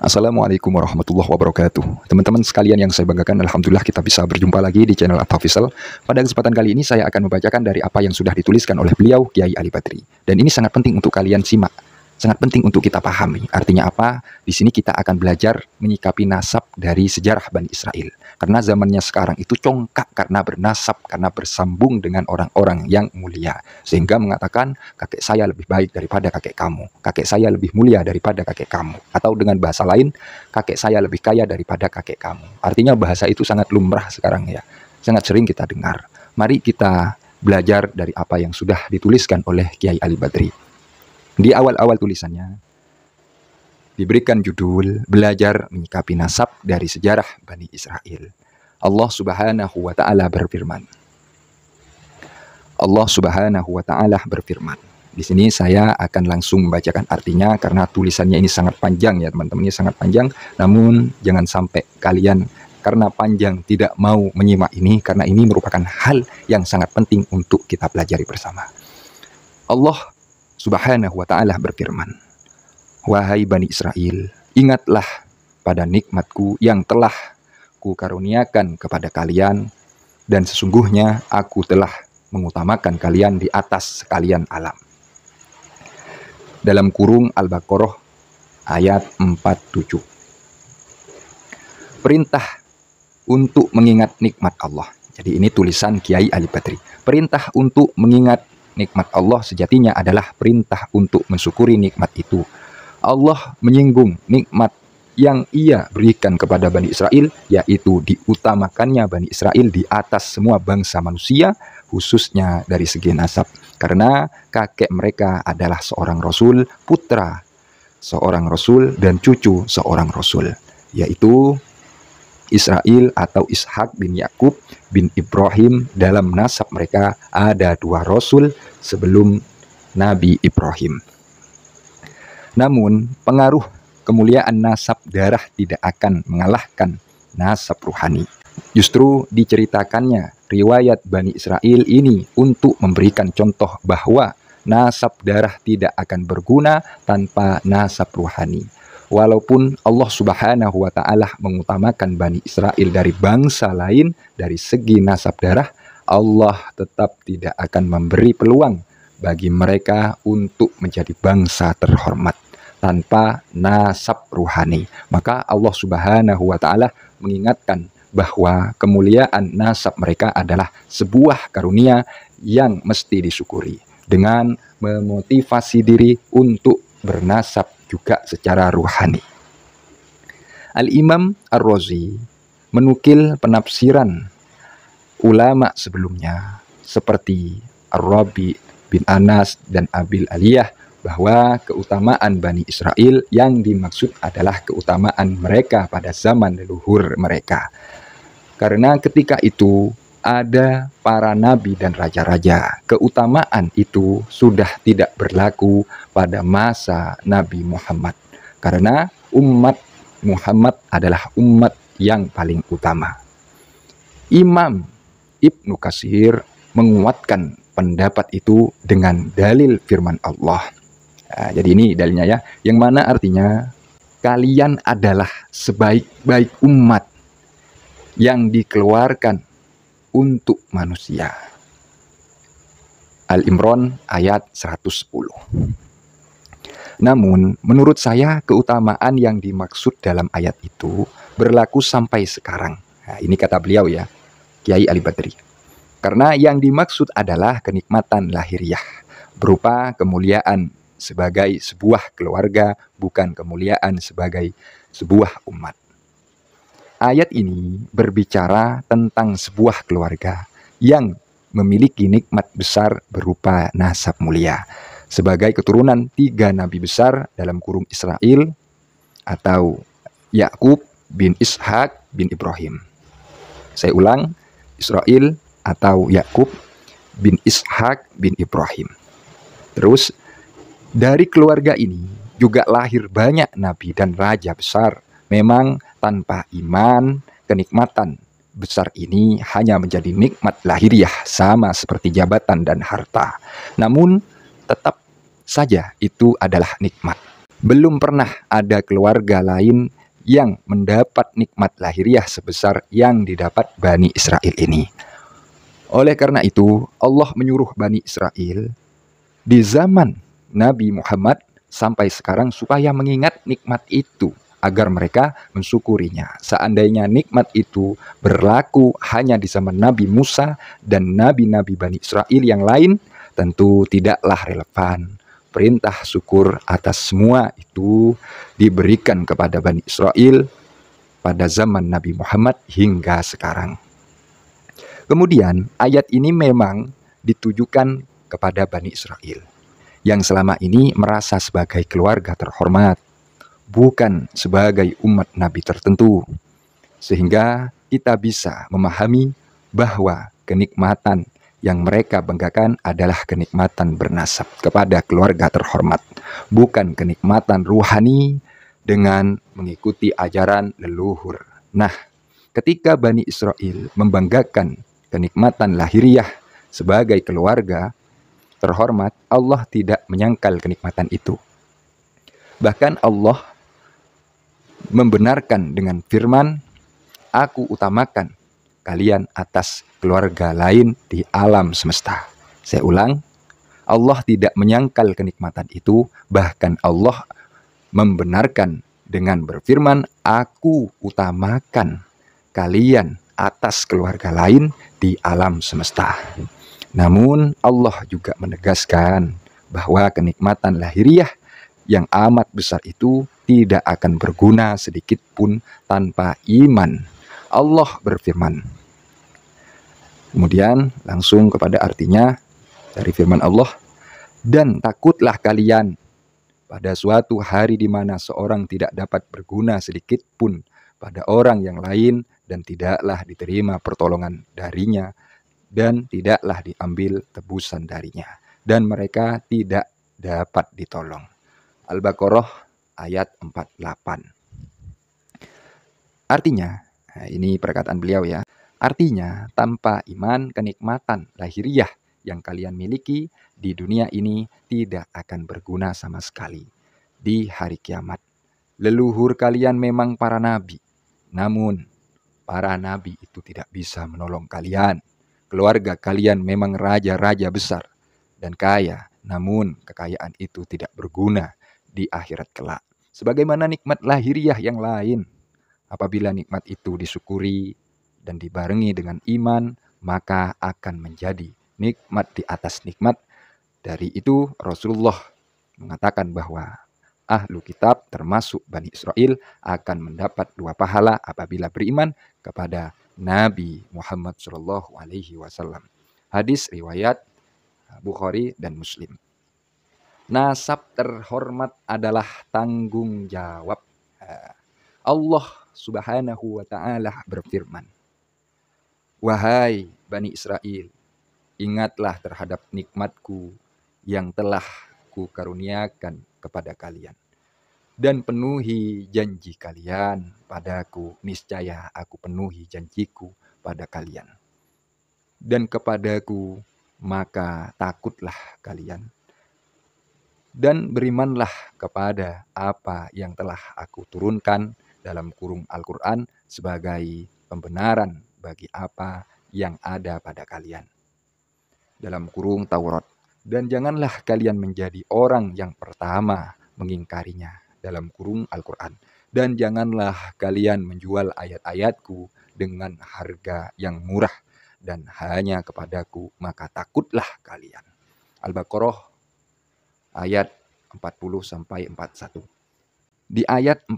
Assalamualaikum warahmatullahi wabarakatuh Teman-teman sekalian yang saya banggakan Alhamdulillah kita bisa berjumpa lagi di channel Atafisal Pada kesempatan kali ini saya akan membacakan dari apa yang sudah dituliskan oleh beliau Kiai Ali Badri Dan ini sangat penting untuk kalian simak sangat penting untuk kita pahami. Artinya apa? Di sini kita akan belajar menyikapi nasab dari sejarah Bani Israel. Karena zamannya sekarang itu congkak karena bernasab, karena bersambung dengan orang-orang yang mulia. Sehingga mengatakan kakek saya lebih baik daripada kakek kamu, kakek saya lebih mulia daripada kakek kamu. Atau dengan bahasa lain, kakek saya lebih kaya daripada kakek kamu. Artinya bahasa itu sangat lumrah sekarang ya. Sangat sering kita dengar. Mari kita belajar dari apa yang sudah dituliskan oleh Kiai Ali Badri. Di awal-awal tulisannya, diberikan judul Belajar Menyikapi Nasab dari Sejarah Bani Israel. Allah Subhanahu wa taala berfirman. Allah Subhanahu wa taala berfirman. Di sini saya akan langsung membacakan artinya karena tulisannya ini sangat panjang ya teman-teman, ini sangat panjang. Namun jangan sampai kalian karena panjang tidak mau menyimak ini karena ini merupakan hal yang sangat penting untuk kita pelajari bersama. Allah Subhanahu wa taala berfirman, "Wahai Bani Israel, ingatlah pada nikmatku yang telah kukaruniakan kepada kalian dan sesungguhnya aku telah mengutamakan kalian di atas sekalian alam." Dalam kurung Al-Baqarah ayat 47. Perintah untuk mengingat nikmat Allah. Jadi ini tulisan Kiai Ali Patri. Perintah untuk mengingat nikmat Allah sejatinya adalah perintah untuk mensyukuri nikmat itu. Allah menyinggung nikmat yang ia berikan kepada Bani Israel, yaitu diutamakannya Bani Israel di atas semua bangsa manusia, khususnya dari segi nasab. Karena kakek mereka adalah seorang rasul, putra seorang rasul, dan cucu seorang rasul, yaitu Israel atau Ishak bin Yakub bin Ibrahim dalam nasab mereka ada dua rasul sebelum Nabi Ibrahim. Namun, pengaruh kemuliaan nasab darah tidak akan mengalahkan nasab ruhani. Justru diceritakannya riwayat Bani Israel ini untuk memberikan contoh bahwa nasab darah tidak akan berguna tanpa nasab ruhani walaupun Allah Subhanahu wa taala mengutamakan Bani Israel dari bangsa lain dari segi nasab darah, Allah tetap tidak akan memberi peluang bagi mereka untuk menjadi bangsa terhormat tanpa nasab ruhani. Maka Allah Subhanahu wa taala mengingatkan bahwa kemuliaan nasab mereka adalah sebuah karunia yang mesti disyukuri dengan memotivasi diri untuk bernasab juga secara ruhani. Al-Imam Ar-Razi menukil penafsiran ulama sebelumnya seperti Ar-Rabi bin Anas dan Abil Aliyah bahwa keutamaan Bani Israel yang dimaksud adalah keutamaan mereka pada zaman leluhur mereka. Karena ketika itu ada para nabi dan raja-raja. Keutamaan itu sudah tidak berlaku pada masa Nabi Muhammad. Karena umat Muhammad adalah umat yang paling utama. Imam Ibnu Kasir menguatkan pendapat itu dengan dalil firman Allah. Nah, jadi ini dalilnya ya, yang mana artinya kalian adalah sebaik-baik umat yang dikeluarkan untuk manusia. Al-Imran ayat 110. Namun, menurut saya keutamaan yang dimaksud dalam ayat itu berlaku sampai sekarang. Nah, ini kata beliau ya, Kiai Ali Badri. Karena yang dimaksud adalah kenikmatan lahiriah berupa kemuliaan sebagai sebuah keluarga, bukan kemuliaan sebagai sebuah umat. Ayat ini berbicara tentang sebuah keluarga yang memiliki nikmat besar berupa nasab mulia sebagai keturunan tiga nabi besar dalam kurung Israel atau Yakub bin Ishak bin Ibrahim. Saya ulang, Israel atau Yakub bin Ishak bin Ibrahim. Terus dari keluarga ini juga lahir banyak nabi dan raja besar. Memang tanpa iman, kenikmatan besar ini hanya menjadi nikmat lahiriah sama seperti jabatan dan harta. Namun tetap saja itu adalah nikmat. Belum pernah ada keluarga lain yang mendapat nikmat lahiriah sebesar yang didapat Bani Israel ini. Oleh karena itu, Allah menyuruh Bani Israel di zaman Nabi Muhammad sampai sekarang supaya mengingat nikmat itu agar mereka mensyukurinya. Seandainya nikmat itu berlaku hanya di zaman Nabi Musa dan nabi-nabi Bani Israel yang lain, tentu tidaklah relevan. Perintah syukur atas semua itu diberikan kepada Bani Israel pada zaman Nabi Muhammad hingga sekarang. Kemudian, ayat ini memang ditujukan kepada Bani Israel yang selama ini merasa sebagai keluarga terhormat bukan sebagai umat nabi tertentu. Sehingga kita bisa memahami bahwa kenikmatan yang mereka banggakan adalah kenikmatan bernasab kepada keluarga terhormat, bukan kenikmatan ruhani dengan mengikuti ajaran leluhur. Nah, ketika Bani Israel membanggakan kenikmatan lahiriah sebagai keluarga terhormat, Allah tidak menyangkal kenikmatan itu. Bahkan Allah membenarkan dengan firman, "Aku utamakan kalian atas keluarga lain di alam semesta." Saya ulang, Allah tidak menyangkal kenikmatan itu, bahkan Allah membenarkan dengan berfirman, "Aku utamakan kalian atas keluarga lain di alam semesta." Namun Allah juga menegaskan bahwa kenikmatan lahiriah yang amat besar itu tidak akan berguna sedikit pun tanpa iman. Allah berfirman. Kemudian langsung kepada artinya dari firman Allah, "Dan takutlah kalian pada suatu hari di mana seorang tidak dapat berguna sedikit pun pada orang yang lain dan tidaklah diterima pertolongan darinya dan tidaklah diambil tebusan darinya dan mereka tidak dapat ditolong." Al-Baqarah ayat 48. Artinya, nah, ini perkataan beliau ya. Artinya, tanpa iman kenikmatan lahiriah yang kalian miliki di dunia ini tidak akan berguna sama sekali di hari kiamat. Leluhur kalian memang para nabi, namun para nabi itu tidak bisa menolong kalian. Keluarga kalian memang raja-raja besar dan kaya, namun kekayaan itu tidak berguna di akhirat kelak. Sebagaimana nikmat lahiriah yang lain. Apabila nikmat itu disyukuri dan dibarengi dengan iman, maka akan menjadi nikmat di atas nikmat. Dari itu Rasulullah mengatakan bahwa ahlu kitab termasuk Bani Israel akan mendapat dua pahala apabila beriman kepada Nabi Muhammad SAW. Hadis riwayat Bukhari dan Muslim. Nasab terhormat adalah tanggung jawab. Allah Subhanahu wa taala berfirman, "Wahai Bani Israel, ingatlah terhadap nikmatku yang telah kukaruniakan kepada kalian dan penuhi janji kalian padaku niscaya aku penuhi janjiku pada kalian." dan kepadaku, maka takutlah kalian dan berimanlah kepada apa yang telah aku turunkan dalam kurung Al-Quran sebagai pembenaran bagi apa yang ada pada kalian. Dalam kurung Taurat. Dan janganlah kalian menjadi orang yang pertama mengingkarinya dalam kurung Al-Quran. Dan janganlah kalian menjual ayat-ayatku dengan harga yang murah dan hanya kepadaku maka takutlah kalian. Al-Baqarah ayat 40 sampai 41. Di ayat 40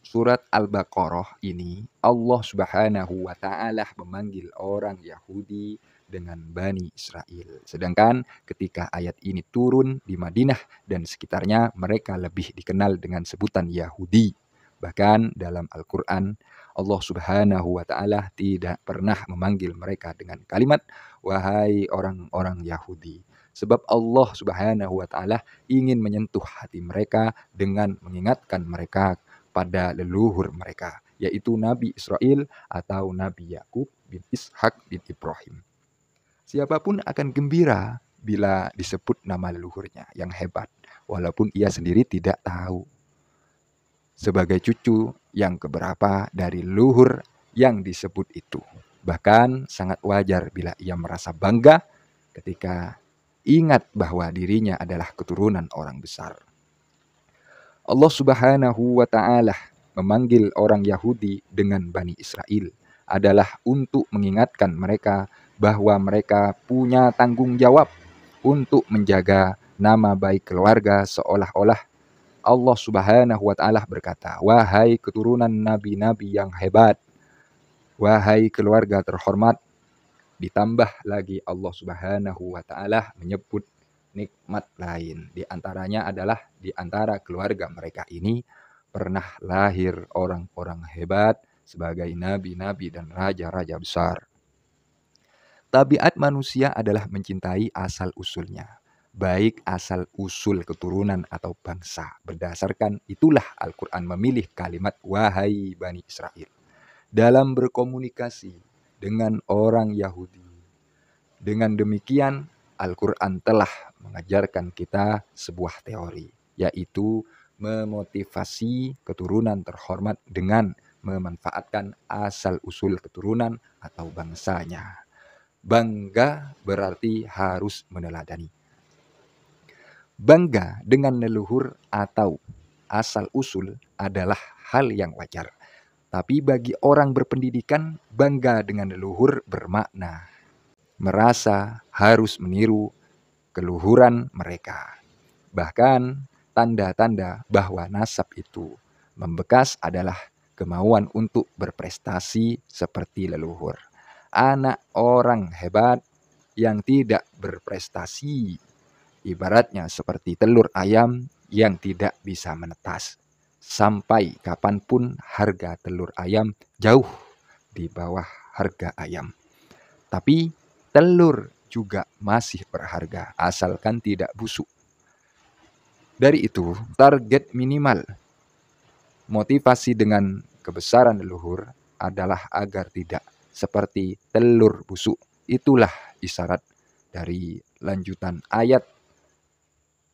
surat Al-Baqarah ini Allah Subhanahu wa taala memanggil orang Yahudi dengan Bani Israel. Sedangkan ketika ayat ini turun di Madinah dan sekitarnya mereka lebih dikenal dengan sebutan Yahudi. Bahkan dalam Al-Quran Allah subhanahu wa ta'ala tidak pernah memanggil mereka dengan kalimat Wahai orang-orang Yahudi Sebab Allah Subhanahu wa taala ingin menyentuh hati mereka dengan mengingatkan mereka pada leluhur mereka, yaitu Nabi Israel atau Nabi Yakub bin Ishak bin Ibrahim. Siapapun akan gembira bila disebut nama leluhurnya yang hebat, walaupun ia sendiri tidak tahu. Sebagai cucu yang keberapa dari leluhur yang disebut itu. Bahkan sangat wajar bila ia merasa bangga ketika ingat bahwa dirinya adalah keturunan orang besar. Allah Subhanahu wa taala memanggil orang Yahudi dengan Bani Israel adalah untuk mengingatkan mereka bahwa mereka punya tanggung jawab untuk menjaga nama baik keluarga seolah-olah Allah Subhanahu wa taala berkata, "Wahai keturunan nabi-nabi yang hebat, wahai keluarga terhormat, Ditambah lagi Allah Subhanahu wa taala menyebut nikmat lain. Di antaranya adalah di antara keluarga mereka ini pernah lahir orang-orang hebat sebagai nabi-nabi dan raja-raja besar. Tabiat manusia adalah mencintai asal-usulnya, baik asal-usul keturunan atau bangsa. Berdasarkan itulah Al-Quran memilih kalimat wahai Bani Israel. Dalam berkomunikasi, dengan orang Yahudi. Dengan demikian, Al-Quran telah mengajarkan kita sebuah teori, yaitu memotivasi keturunan terhormat dengan memanfaatkan asal-usul keturunan atau bangsanya. Bangga berarti harus meneladani. Bangga dengan leluhur atau asal-usul adalah hal yang wajar tapi bagi orang berpendidikan bangga dengan leluhur bermakna. Merasa harus meniru keluhuran mereka. Bahkan tanda-tanda bahwa nasab itu membekas adalah kemauan untuk berprestasi seperti leluhur. Anak orang hebat yang tidak berprestasi ibaratnya seperti telur ayam yang tidak bisa menetas sampai kapanpun harga telur ayam jauh di bawah harga ayam. Tapi telur juga masih berharga asalkan tidak busuk. Dari itu, target minimal motivasi dengan kebesaran leluhur adalah agar tidak seperti telur busuk. Itulah isyarat dari lanjutan ayat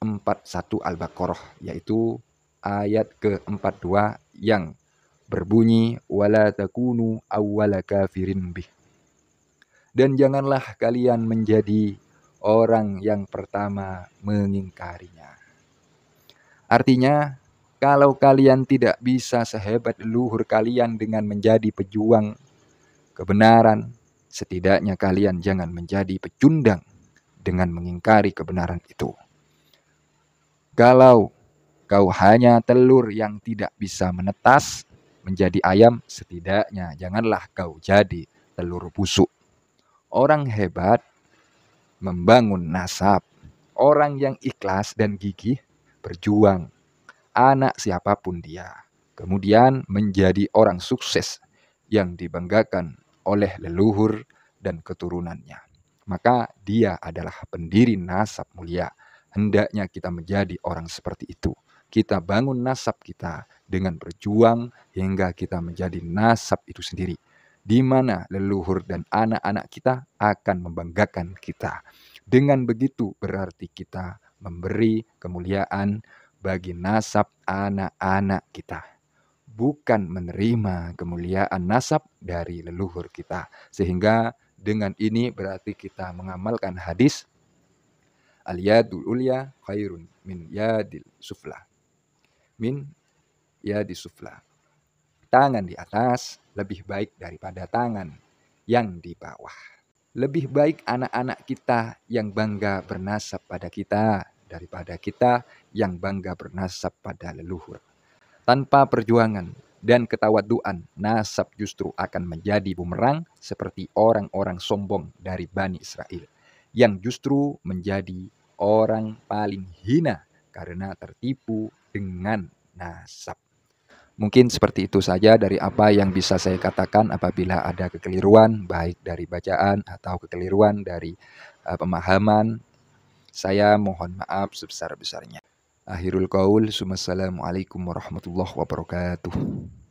41 Al-Baqarah yaitu ayat ke-42 yang berbunyi wala takunu awwala kafirin bih. Dan janganlah kalian menjadi orang yang pertama mengingkarinya. Artinya, kalau kalian tidak bisa sehebat luhur kalian dengan menjadi pejuang kebenaran, setidaknya kalian jangan menjadi pecundang dengan mengingkari kebenaran itu. Kalau Kau hanya telur yang tidak bisa menetas menjadi ayam setidaknya janganlah kau jadi telur busuk. Orang hebat membangun nasab. Orang yang ikhlas dan gigih berjuang. Anak siapapun dia. Kemudian menjadi orang sukses yang dibanggakan oleh leluhur dan keturunannya. Maka dia adalah pendiri nasab mulia. Hendaknya kita menjadi orang seperti itu kita bangun nasab kita dengan berjuang hingga kita menjadi nasab itu sendiri. Di mana leluhur dan anak-anak kita akan membanggakan kita. Dengan begitu berarti kita memberi kemuliaan bagi nasab anak-anak kita bukan menerima kemuliaan nasab dari leluhur kita. Sehingga dengan ini berarti kita mengamalkan hadis al-yadul khairun min yadil suflah min ya di sufla. Tangan di atas lebih baik daripada tangan yang di bawah. Lebih baik anak-anak kita yang bangga bernasab pada kita daripada kita yang bangga bernasab pada leluhur. Tanpa perjuangan dan ketawaduan, nasab justru akan menjadi bumerang seperti orang-orang sombong dari Bani Israel yang justru menjadi orang paling hina karena tertipu dengan nasab. Mungkin seperti itu saja dari apa yang bisa saya katakan apabila ada kekeliruan baik dari bacaan atau kekeliruan dari uh, pemahaman. Saya mohon maaf sebesar-besarnya. Akhirul Kaul, Assalamualaikum warahmatullahi wabarakatuh.